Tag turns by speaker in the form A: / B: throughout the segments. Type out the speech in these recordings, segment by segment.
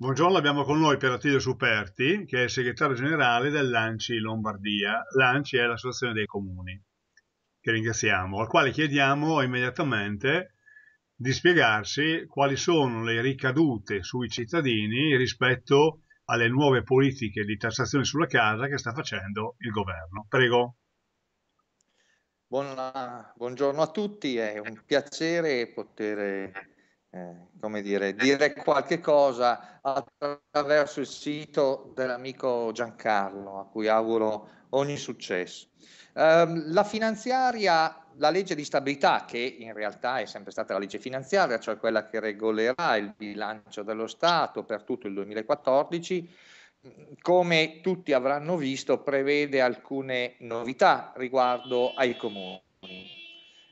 A: Buongiorno, abbiamo con noi Peratilio Superti, che è il segretario generale dell'ANCI Lombardia. L'ANCI è l'associazione dei comuni, che ringraziamo, al quale chiediamo immediatamente di spiegarsi quali sono le ricadute sui cittadini rispetto alle nuove politiche di tassazione sulla casa che sta facendo il governo. Prego. Buona, buongiorno a tutti, è un piacere poter eh, come dire, dire qualche cosa attraverso il sito dell'amico Giancarlo, a cui auguro ogni successo. Eh, la finanziaria, la legge di stabilità, che in realtà è sempre stata la legge finanziaria, cioè quella che regolerà il bilancio dello Stato per tutto il 2014, come tutti avranno visto, prevede alcune novità riguardo ai comuni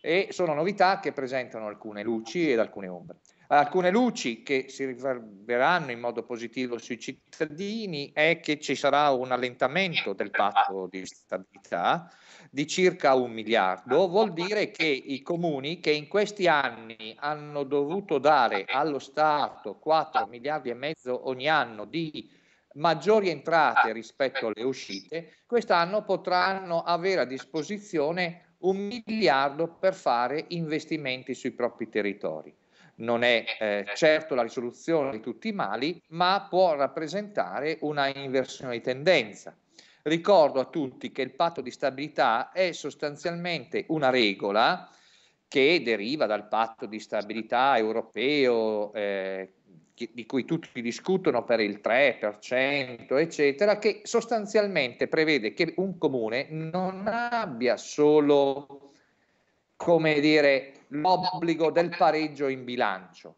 A: e sono novità che presentano alcune luci ed alcune ombre. Alcune luci che si riverberanno in modo positivo sui cittadini è che ci sarà un allentamento del patto di stabilità di circa un miliardo, vuol dire che i comuni che in questi anni hanno dovuto dare allo Stato 4 miliardi e mezzo ogni anno di maggiori entrate rispetto alle uscite, quest'anno potranno avere a disposizione un miliardo per fare investimenti sui propri territori non è eh, certo la risoluzione di tutti i mali, ma può rappresentare una inversione di tendenza. Ricordo a tutti che il patto di stabilità è sostanzialmente una regola che deriva dal patto di stabilità europeo eh, di cui tutti discutono per il 3%, eccetera, che sostanzialmente prevede che un comune non abbia solo, come dire, l'obbligo del pareggio in bilancio,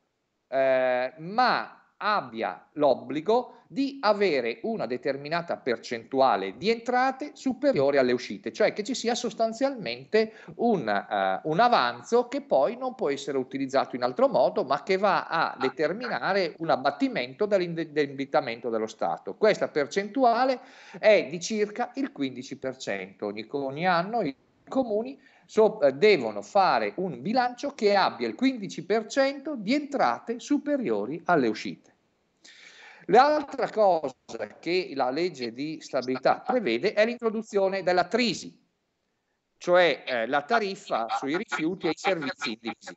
A: eh, ma abbia l'obbligo di avere una determinata percentuale di entrate superiore alle uscite, cioè che ci sia sostanzialmente un, uh, un, avanzo che poi non può essere utilizzato in altro modo, ma che va a determinare un abbattimento dell'indebitamento dello Stato. Questa percentuale è di circa il 15% ogni, ogni anno. I comuni so, eh, devono fare un bilancio che abbia il 15% di entrate superiori alle uscite. L'altra cosa che la legge di stabilità prevede è l'introduzione della Trisi, cioè eh, la tariffa sui rifiuti e i servizi indivisi.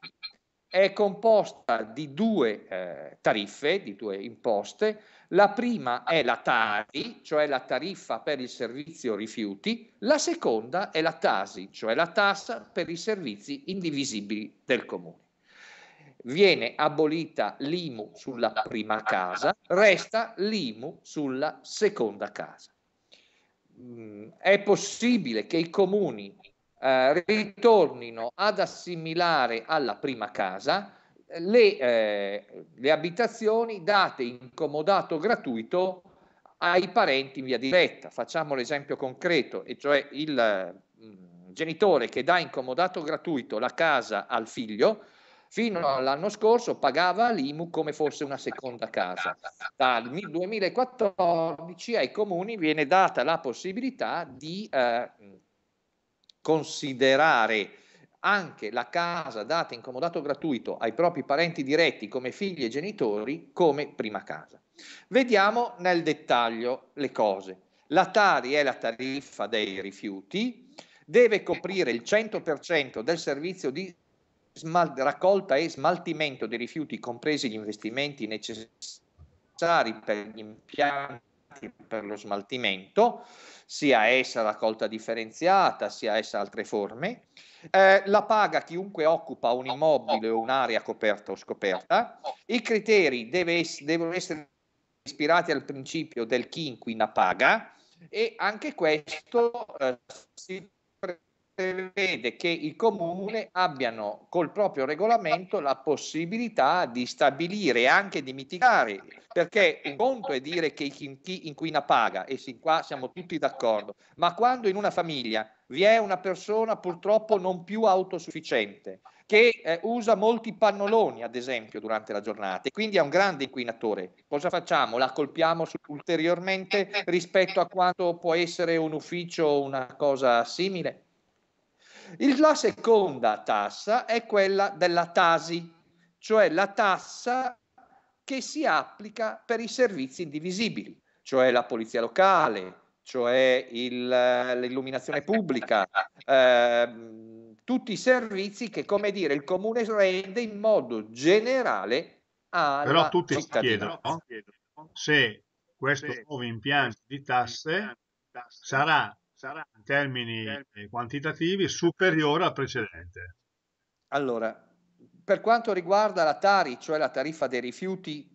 A: È composta di due eh, tariffe, di due imposte, la prima è la TARI, cioè la tariffa per il servizio rifiuti, la seconda è la TASI, cioè la tassa per i servizi indivisibili del comune. Viene abolita l'IMU sulla prima casa, resta l'IMU sulla seconda casa. Mm, è possibile che i comuni eh, ritornino ad assimilare alla prima casa le, eh, le abitazioni date in comodato gratuito ai parenti in via diretta. Facciamo l'esempio concreto, e cioè il mm, genitore che dà in comodato gratuito la casa al figlio, fino all'anno scorso pagava l'IMU come fosse una seconda casa. Dal 2014 ai comuni viene data la possibilità di eh, considerare anche la casa data in comodato gratuito ai propri parenti diretti come figli e genitori come prima casa. Vediamo nel dettaglio le cose. La Tari è la tariffa dei rifiuti, deve coprire il 100% del servizio di smal- raccolta e smaltimento dei rifiuti, compresi gli investimenti necessari per gli impianti destinati per lo smaltimento, sia essa raccolta differenziata, sia essa altre forme. Eh, la paga chiunque occupa un immobile o un'area coperta o scoperta. I criteri es- devono essere ispirati al principio del chi inquina paga e anche questo eh, si prevede che i comuni abbiano col proprio regolamento la possibilità di stabilire e anche di mitigare, perché un conto è dire che chi inquina paga e sin qua siamo tutti d'accordo, ma quando in una famiglia vi è una persona purtroppo non più autosufficiente, che eh, usa molti pannoloni, ad esempio, durante la giornata e quindi è un grande inquinatore. Cosa facciamo? La colpiamo ulteriormente rispetto a quanto può essere un ufficio o una cosa simile? la seconda tassa è quella della tasi, cioè la tassa che si applica per i servizi indivisibili, cioè la polizia locale, cioè il, l'illuminazione pubblica, eh, tutti i servizi che, come dire, il comune rende in modo generale alla Però tutti si chiedono no? se questo nuovo impianto di tasse sarà sarà in termini eh, quantitativi superiore al precedente. Allora, per quanto riguarda la Tari, cioè la tariffa dei rifiuti,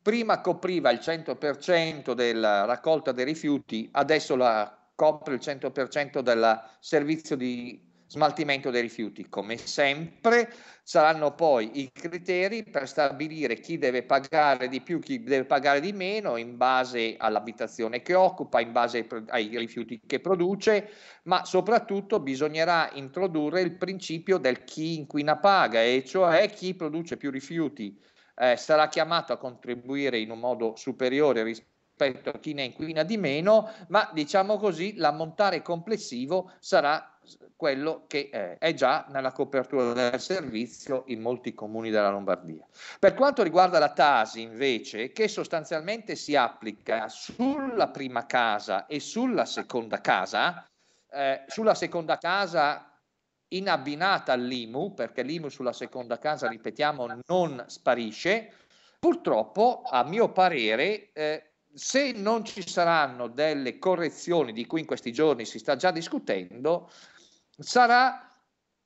A: prima copriva il 100% della raccolta dei rifiuti, adesso la copre il 100% del servizio di smaltimento dei rifiuti. Come sempre saranno poi i criteri per stabilire chi deve pagare di più, chi deve pagare di meno in base all'abitazione che occupa, in base ai rifiuti che produce, ma soprattutto bisognerà introdurre il principio del chi inquina paga, e cioè chi produce più rifiuti eh, sarà chiamato a contribuire in un modo superiore rispetto rispetto a chi ne inquina di meno, ma diciamo così l'ammontare complessivo sarà quello che eh, è già nella copertura del servizio in molti comuni della Lombardia. Per quanto riguarda la Tasi, invece, che sostanzialmente si applica sulla prima casa e sulla seconda casa, eh, sulla seconda casa in abbinata all'IMU, perché l'IMU sulla seconda casa, ripetiamo, non sparisce, purtroppo, a mio parere, eh, se non ci saranno delle correzioni di cui in questi giorni si sta già discutendo, sarà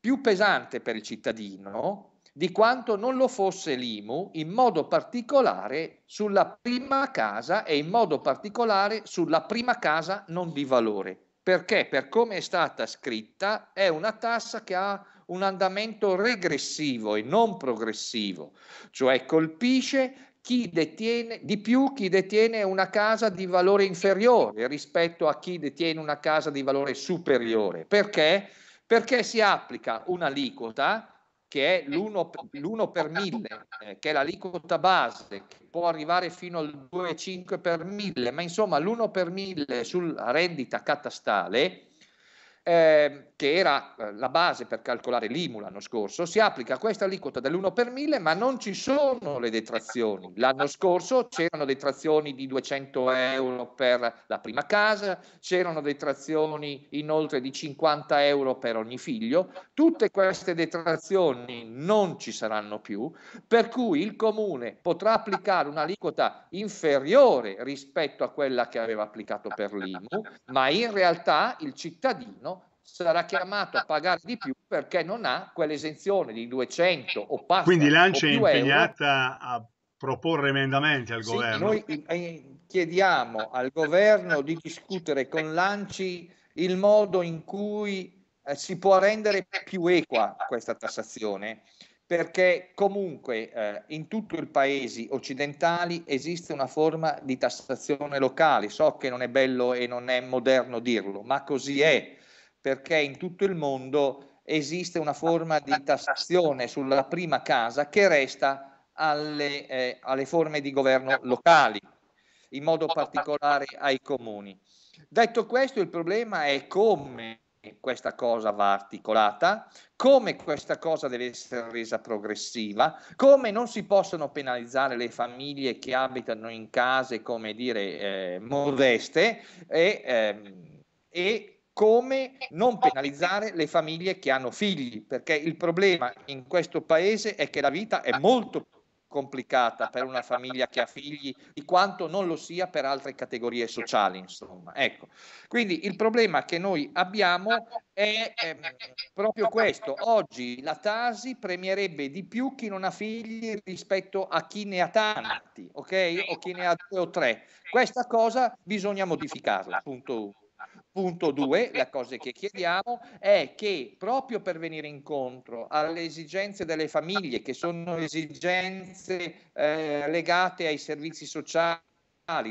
A: più pesante per il cittadino di quanto non lo fosse l'IMU, in modo particolare sulla prima casa e in modo particolare sulla prima casa non di valore, perché per come è stata scritta è una tassa che ha un andamento regressivo e non progressivo, cioè colpisce chi detiene, di più chi detiene una casa di valore inferiore rispetto a chi detiene una casa di valore superiore. Perché? Perché si applica un'aliquota che è l'1 per 1000, eh, che è l'aliquota base, che può arrivare fino al 2,5 per 1000, ma insomma l'1 per 1000 sulla rendita catastale eh, che era eh, la base per calcolare l'IMU l'anno scorso, si applica questa aliquota dell'1 per 1000, ma non ci sono le detrazioni. L'anno scorso c'erano detrazioni di 200 euro per la prima casa, c'erano detrazioni inoltre di 50 euro per ogni figlio. Tutte queste detrazioni non ci saranno più, per cui il comune potrà applicare un'aliquota inferiore rispetto a quella che aveva applicato per l'IMU, ma in realtà il cittadino sarà chiamato a pagare di più perché non ha quell'esenzione di 200 o passa. Quindi l'ANCE è impegnata euro. a proporre emendamenti al sì, governo. Noi eh, eh, chiediamo al governo di discutere con l'ANCI il modo in cui eh, si può rendere più equa questa tassazione perché comunque eh, in tutto il paese occidentali esiste una forma di tassazione locale. So che non è bello e non è moderno dirlo, ma così è perché in tutto il mondo esiste una forma di tassazione sulla prima casa che resta alle, eh, alle forme di governo locali, in modo particolare ai comuni. Detto questo, il problema è come questa cosa va articolata, come questa cosa deve essere resa progressiva, come non si possono penalizzare le famiglie che abitano in case, come dire, eh, modeste e, eh, e come eh, non penalizzare le famiglie che hanno figli, perché il problema in questo paese è che la vita è molto complicata per una famiglia che ha figli di quanto non lo sia per altre categorie sociali, insomma. Ecco. Quindi il problema che noi abbiamo è, è ehm, proprio questo. Oggi la Tasi premierebbe di più chi non ha figli rispetto a chi ne ha tanti, ok? O chi ne ha due o tre. Questa cosa bisogna modificarla, punto uno. Punto 2, la cosa che chiediamo è che proprio per venire incontro alle esigenze delle famiglie, che sono esigenze eh, legate ai servizi sociali,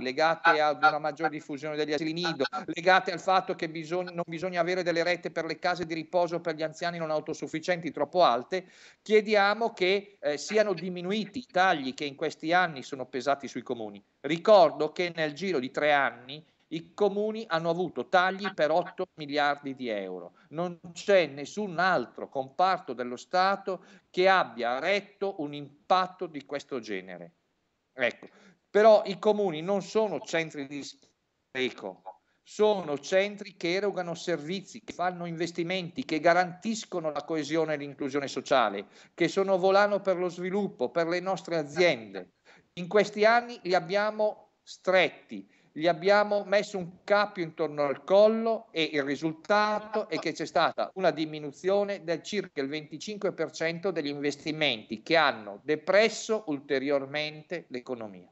A: legate ad una maggiore diffusione degli asili nido, legate al fatto che bisogna, non bisogna avere delle rette per le case di riposo per gli anziani non autosufficienti troppo alte, chiediamo che eh, siano diminuiti i tagli che in questi anni sono pesati sui comuni. Ricordo che nel giro di tre anni i comuni hanno avuto tagli per 8 miliardi di euro. Non c'è nessun altro comparto dello Stato che abbia retto un impatto di questo genere. Ecco. Però i comuni non sono centri di spreco, sono centri che erogano servizi, che fanno investimenti, che garantiscono la coesione e l'inclusione sociale, che sono volano per lo sviluppo, per le nostre aziende. In questi anni li abbiamo stretti gli abbiamo messo un cappio intorno al collo e il risultato è che c'è stata una diminuzione del circa il 25% degli investimenti che hanno depresso ulteriormente l'economia.